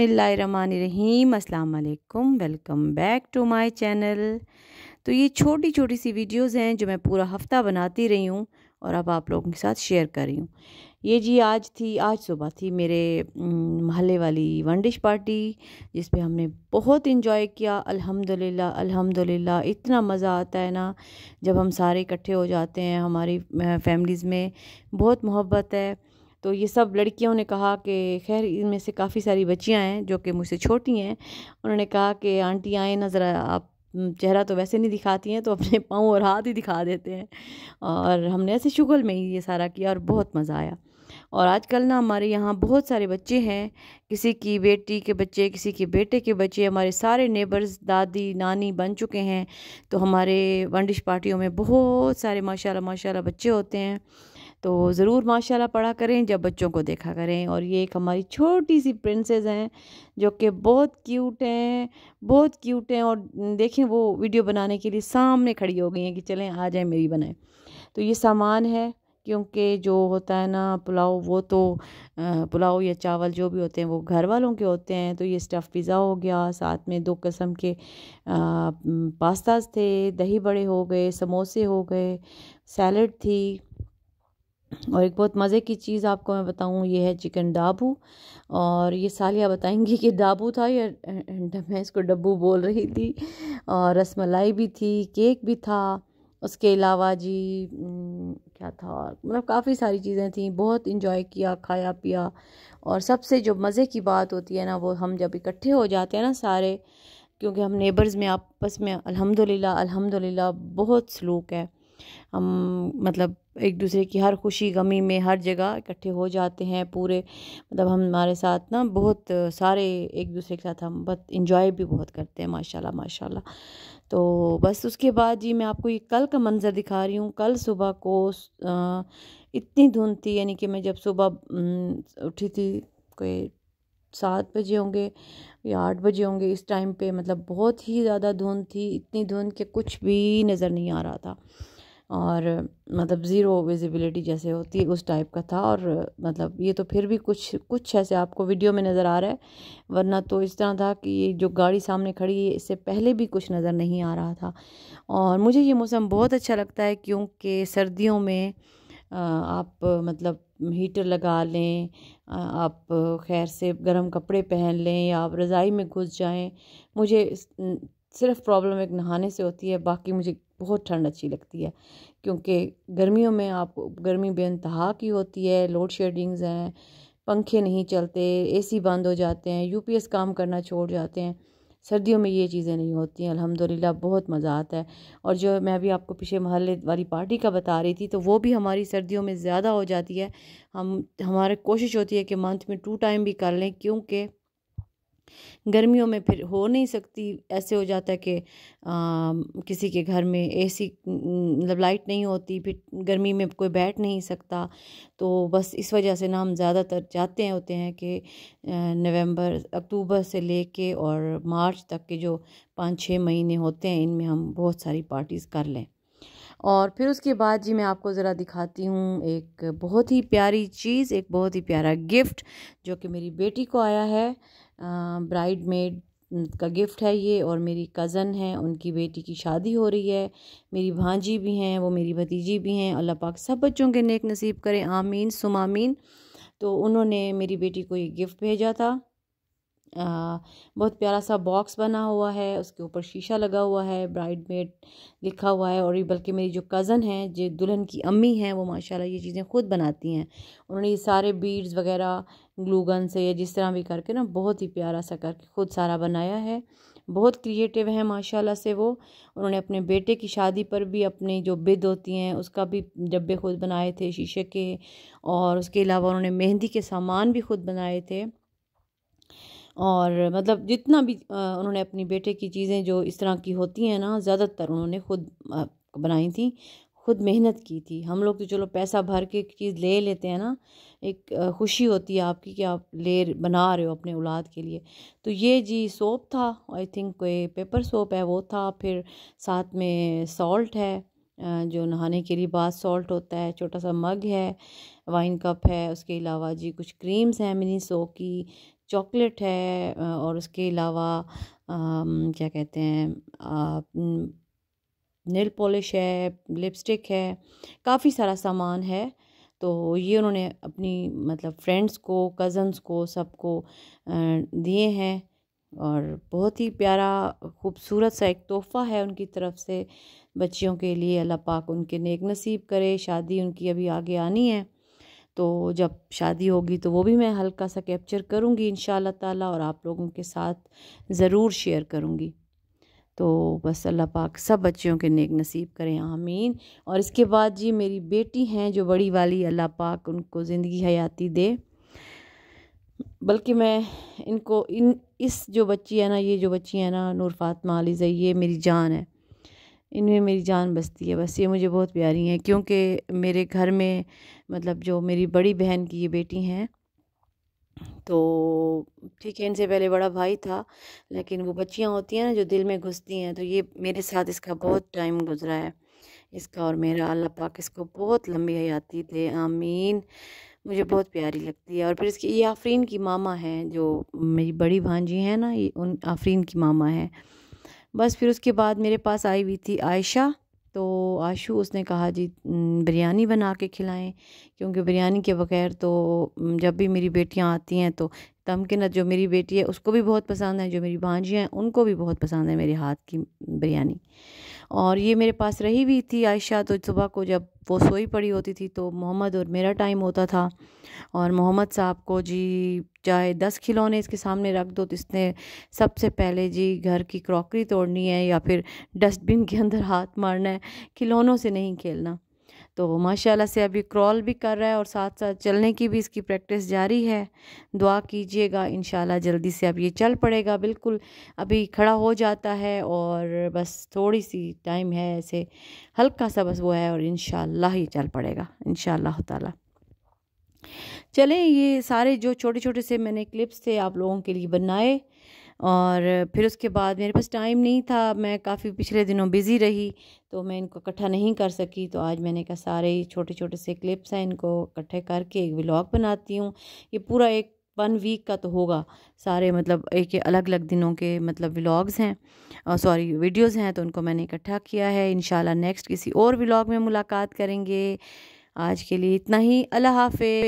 अस्सलाम अल्लाम welcome back to my channel तो ये छोटी छोटी सी वीडियोस हैं जो मैं पूरा हफ्ता बनाती रही हूँ और अब आप लोगों के साथ शेयर कर रही हूँ ये जी आज थी आज सुबह थी मेरे महल्ले वाली वन डिश पार्टी जिस पे हमने बहुत इन्जॉय किया अल्हम्दुलिल्लाह अल्हम्दुलिल्लाह इतना मज़ा आता है ना जब हम सारे इकट्ठे हो जाते हैं हमारी फैमिलीज़ में बहुत मोहब्बत है तो ये सब लड़कियों ने कहा कि खैर इनमें से काफ़ी सारी बच्चियाँ हैं जो कि मुझसे छोटी हैं उन्होंने कहा कि आंटी आए ना ज़रा आप चेहरा तो वैसे नहीं दिखाती हैं तो अपने पाँव और हाथ ही दिखा देते हैं और हमने ऐसे शुगल में ही ये सारा किया और बहुत मज़ा आया और आजकल ना हमारे यहाँ बहुत सारे बच्चे हैं किसी की बेटी के बच्चे किसी के बेटे के बच्चे हमारे सारे नेबर्स दादी नानी बन चुके हैं तो हमारे वनडिश पार्टियों में बहुत सारे माशाल्लाह माशाल्लाह बच्चे होते हैं तो ज़रूर माशाल्लाह पढ़ा करें जब बच्चों को देखा करें और ये एक हमारी छोटी सी प्रिंसेस हैं जो कि बहुत क्यूट हैं बहुत क्यूट हैं और देखें वो वीडियो बनाने के लिए सामने खड़ी हो गई हैं कि चलें आ जाए मेरी बनाएं तो ये सामान है क्योंकि जो होता है ना पुलाव वो तो पुलाव या चावल जो भी होते हैं वो घर वालों के होते हैं तो ये स्टफ़ पिज़्ज़ा हो गया साथ में दो कस्म के पास्ताज थे दही बड़े हो गए समोसे हो गए सैलड थी और एक बहुत मज़े की चीज़ आपको मैं बताऊँ ये है चिकन डाबू और ये सालिया बताएंगी कि डाबू था या मैं इसको डब्बू बोल रही थी और रस मलाई भी थी केक भी था उसके अलावा जी क्या था मतलब काफ़ी सारी चीज़ें थी बहुत इंजॉय किया खाया पिया और सबसे जो मज़े की बात होती है ना वो हम जब इकट्ठे हो जाते हैं ना सारे क्योंकि हम नेबर्स में आपस में अलहमदिल्ला अलहमदिल्ला बहुत सलूक है हम मतलब एक दूसरे की हर खुशी गमी में हर जगह इकट्ठे हो जाते हैं पूरे मतलब हम हमारे साथ ना बहुत सारे एक दूसरे के साथ हम बहुत इंजॉय भी बहुत करते हैं माशाल्लाह माशाल्लाह तो बस उसके बाद जी मैं आपको ये कल का मंज़र दिखा रही हूँ कल सुबह को इतनी धुंध थी यानी कि मैं जब सुबह उठी थी कोई सात बजे होंगे या आठ बजे होंगे इस टाइम पे मतलब बहुत ही ज़्यादा धुंध थी इतनी धुंध कि कुछ भी नज़र नहीं आ रहा था और मतलब ज़ीरो विजिबिलिटी जैसे होती है उस टाइप का था और मतलब ये तो फिर भी कुछ कुछ ऐसे आपको वीडियो में नज़र आ रहा है वरना तो इस तरह था कि ये जो गाड़ी सामने खड़ी है इससे पहले भी कुछ नज़र नहीं आ रहा था और मुझे ये मौसम बहुत अच्छा लगता है क्योंकि सर्दियों में आप मतलब हीटर लगा लें आप खैर से गर्म कपड़े पहन लें या आप रज़ाई में घुस जाएँ मुझे सिर्फ प्रॉब्लम एक नहाने से होती है बाकी मुझे बहुत ठंड अच्छी लगती है क्योंकि गर्मियों में आप गर्मी बेानतहा की होती है लोड शेडिंग्स हैं पंखे नहीं चलते एसी बंद हो जाते हैं यूपीएस काम करना छोड़ जाते हैं सर्दियों में ये चीज़ें नहीं होती हैं अल्हम्दुलिल्लाह बहुत मज़ा आता है और जो मैं अभी आपको पीछे महल्ले वाली पार्टी का बता रही थी तो वो भी हमारी सर्दियों में ज़्यादा हो जाती है हम हमारे कोशिश होती है कि मंथ में टू टाइम भी कर लें क्योंकि गर्मियों में फिर हो नहीं सकती ऐसे हो जाता है कि किसी के घर में एसी मतलब लाइट नहीं होती फिर गर्मी में कोई बैठ नहीं सकता तो बस इस वजह से ना हम ज़्यादातर जाते हैं होते हैं कि नवंबर अक्टूबर से लेके और मार्च तक के जो पाँच छः महीने होते हैं इनमें हम बहुत सारी पार्टीज़ कर लें और फिर उसके बाद जी मैं आपको ज़रा दिखाती हूँ एक बहुत ही प्यारी चीज़ एक बहुत ही प्यारा गिफ्ट जो कि मेरी बेटी को आया है ब्राइड मेड का गिफ्ट है ये और मेरी कज़न है उनकी बेटी की शादी हो रही है मेरी भांजी भी हैं वो मेरी भतीजी भी हैं अल्लाह पाक सब बच्चों के नेक नसीब करें आमीन सुमामीन तो उन्होंने मेरी बेटी को ये गिफ्ट भेजा था आ, बहुत प्यारा सा बॉक्स बना हुआ है उसके ऊपर शीशा लगा हुआ है ब्राइड मेड लिखा हुआ है और ये बल्कि मेरी जो कज़न है जो दुल्हन की अम्मी हैं वो माशाल्लाह ये चीज़ें खुद बनाती हैं उन्होंने ये सारे बीड्स वगैरह ग्लूगन से या जिस तरह भी करके ना बहुत ही प्यारा सा करके खुद सारा बनाया है बहुत क्रिएटिव हैं माशाल्लाह से वो उन्होंने अपने बेटे की शादी पर भी अपने जो बिद होती हैं उसका भी डब्बे खुद बनाए थे शीशे के और उसके अलावा उन्होंने मेहंदी के सामान भी खुद बनाए थे और मतलब जितना भी उन्होंने अपनी बेटे की चीज़ें जो इस तरह की होती हैं ना ज़्यादातर उन्होंने खुद बनाई थी खुद मेहनत की थी हम लोग तो चलो पैसा भर के चीज़ ले लेते हैं ना एक खुशी होती है आपकी कि आप ले बना रहे हो अपने औलाद के लिए तो ये जी सोप था आई थिंक कोई पेपर सोप है वो था फिर साथ में सॉल्ट है जो नहाने के लिए बाद सॉल्ट होता है छोटा सा मग है वाइन कप है उसके अलावा जी कुछ क्रीम्स हैं मिनी सो की चॉकलेट है और उसके अलावा क्या कहते हैं नेल पॉलिश है लिपस्टिक है काफ़ी सारा सामान है तो ये उन्होंने अपनी मतलब फ्रेंड्स को कज़न्स को सबको दिए हैं और बहुत ही प्यारा खूबसूरत सा एक तोहफ़ा है उनकी तरफ से बच्चियों के लिए अल्लाह पाक उनके नेक नसीब करे शादी उनकी अभी आगे आनी है तो जब शादी होगी तो वो भी मैं हल्का सा कैप्चर करूँगी इन ताला और आप लोगों के साथ ज़रूर शेयर करूँगी तो बस अल्लाह पाक सब बच्चियों के नेक नसीब करें आमीन और इसके बाद जी मेरी बेटी हैं जो बड़ी वाली अल्लाह पाक उनको ज़िंदगी हयाती दे बल्कि मैं इनको इन इस जो बच्ची है ना ये जो बच्ची है ना नूर फातमा अलीज़ा ये मेरी जान है इनमें मेरी जान बसती है बस ये मुझे बहुत प्यारी हैं क्योंकि मेरे घर में मतलब जो मेरी बड़ी बहन की ये बेटी हैं तो ठीक है इनसे पहले बड़ा भाई था लेकिन वो बच्चियाँ होती हैं ना जो दिल में घुसती हैं तो ये मेरे साथ इसका बहुत टाइम गुजरा है इसका और मेरा अल्लाह पाक इसको बहुत लंबी हयाती थे आमीन मुझे बहुत प्यारी लगती है और फिर इसकी ये आफरीन की मामा हैं जो मेरी बड़ी भांजी हैं ना ये उन आफरीन की मामा हैं बस फिर उसके बाद मेरे पास आई हुई थी आयशा तो आशू उसने कहा जी बिरयानी बना के खिलाएं क्योंकि बिरयानी के बगैर तो जब भी मेरी बेटियां आती हैं तो तमकिनत जो मेरी बेटी है उसको भी बहुत पसंद है जो मेरी भांजी हैं उनको भी बहुत पसंद है मेरे हाथ की बिरयानी और ये मेरे पास रही हुई थी आयशा तो सुबह को जब वो सोई पड़ी होती थी तो मोहम्मद और मेरा टाइम होता था और मोहम्मद साहब को जी चाहे दस खिलौने इसके सामने रख दो तो इसने सबसे पहले जी घर की क्रॉकरी तोड़नी है या फिर डस्टबिन के अंदर हाथ मारना है खिलौनों से नहीं खेलना तो माशाल्लाह से अभी क्रॉल भी कर रहा है और साथ साथ चलने की भी इसकी प्रैक्टिस जारी है दुआ कीजिएगा इन जल्दी से अब ये चल पड़ेगा बिल्कुल अभी खड़ा हो जाता है और बस थोड़ी सी टाइम है ऐसे हल्का सा बस वो है और इन ये चल पड़ेगा इन शाह चलें ये सारे जो छोटे छोटे से मैंने क्लिप्स थे आप लोगों के लिए बनाए और फिर उसके बाद मेरे पास टाइम नहीं था मैं काफ़ी पिछले दिनों बिज़ी रही तो मैं इनको इकट्ठा नहीं कर सकी तो आज मैंने कहा सारे छोटे छोटे से क्लिप्स हैं इनको इकट्ठे करके एक व्लॉग बनाती हूँ ये पूरा एक वन वीक का तो होगा सारे मतलब एक अलग अलग दिनों के मतलब व्लॉग्स हैं सॉरी वीडियोज़ हैं तो उनको मैंने इकट्ठा किया है इन नेक्स्ट किसी और व्लाग में मुलाकात करेंगे आज के लिए इतना ही अल्लाह हाफि